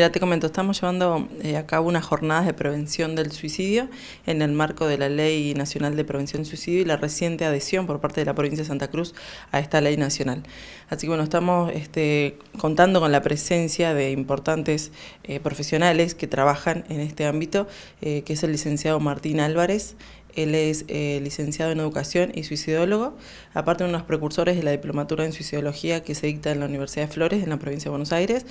Ya te comento, estamos llevando eh, a cabo unas jornadas de prevención del suicidio en el marco de la Ley Nacional de Prevención del Suicidio y la reciente adhesión por parte de la provincia de Santa Cruz a esta ley nacional. Así que bueno, estamos este, contando con la presencia de importantes eh, profesionales que trabajan en este ámbito, eh, que es el licenciado Martín Álvarez, él es licenciado en educación y suicidólogo, aparte de unos precursores de la diplomatura en suicidología que se dicta en la Universidad de Flores, en la provincia de Buenos Aires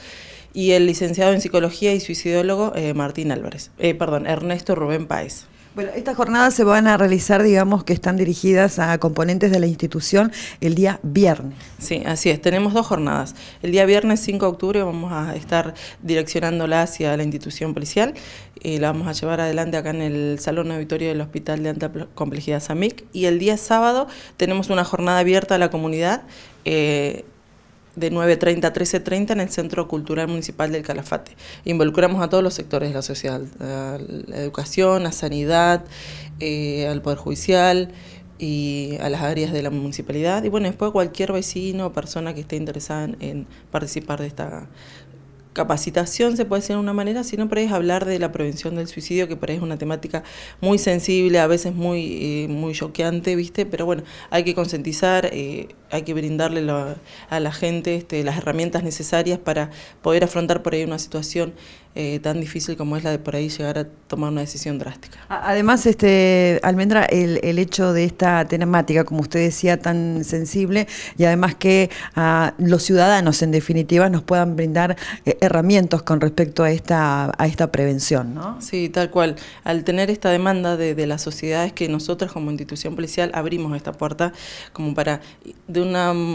y el licenciado en psicología y suicidólogo eh, Martín Álvarez, eh, perdón, Ernesto Rubén Paez. Bueno, estas jornadas se van a realizar, digamos, que están dirigidas a componentes de la institución el día viernes. Sí, así es. Tenemos dos jornadas. El día viernes 5 de octubre vamos a estar direccionándola hacia la institución policial. Y la vamos a llevar adelante acá en el Salón Auditorio del Hospital de Alta Complejidad SAMIC. Y el día sábado tenemos una jornada abierta a la comunidad. Eh, de 9.30 a 13.30 en el Centro Cultural Municipal del Calafate. Involucramos a todos los sectores de la sociedad, a la educación, a sanidad, eh, al Poder Judicial y a las áreas de la municipalidad. Y bueno, después cualquier vecino o persona que esté interesada en, participar de esta capacitación, se puede decir de una manera, si no ahí es hablar de la prevención del suicidio, que para es una temática muy sensible, a veces muy eh, muy choqueante, ¿viste? Pero bueno, hay que concientizar, eh, hay que brindarle a la gente este, las herramientas necesarias para poder afrontar por ahí una situación eh, tan difícil como es la de por ahí llegar a tomar una decisión drástica. Además, este, Almendra, el, hecho de esta temática, como usted decía, tan sensible, y además que a ah, los ciudadanos, en definitiva, nos puedan brindar eh, herramientas con respecto a esta, a esta prevención, ¿no? Sí, tal cual. Al tener esta demanda de, de las sociedades que nosotros como institución policial abrimos esta puerta como para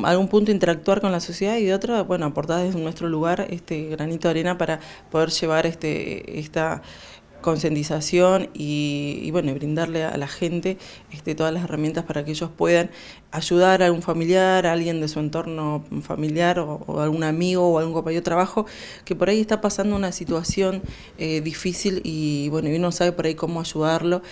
algún punto interactuar con la sociedad y de otra, bueno, aportar desde nuestro lugar este granito de arena para poder llevar este, esta concientización y, y, bueno, brindarle a la gente este, todas las herramientas para que ellos puedan ayudar a un familiar, a alguien de su entorno familiar o, algún amigo o algún compañero de trabajo que por ahí está pasando una situación eh, difícil y bueno, y uno sabe por ahí cómo ayudarlo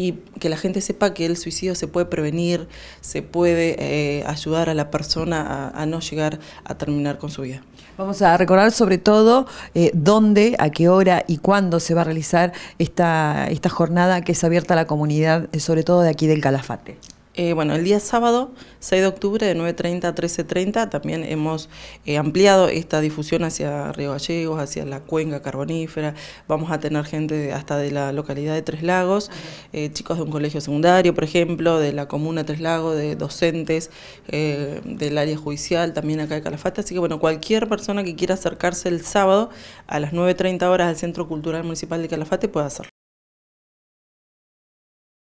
y que la gente sepa que el suicidio se puede prevenir, se puede eh, ayudar a la persona a, no llegar a terminar con su vida. Vamos a recordar sobre todo eh, dónde, a qué hora y cuándo se va a realizar esta, esta jornada que es abierta a la comunidad, eh, sobre todo de aquí del Calafate. Eh, bueno, el día sábado, 6 de octubre, de 9.30 a 13.30, también hemos eh, ampliado esta difusión hacia Río Gallegos, hacia la cuenca carbonífera. Vamos a tener gente hasta de la localidad de Tres Lagos, eh, chicos de un colegio secundario, por ejemplo, de la comuna Tres Lagos, de docentes del área judicial, también acá de Calafate. Así que, bueno, cualquier persona que quiera acercarse el sábado a las 9.30 horas al Centro Cultural Municipal de Calafate puede hacerlo.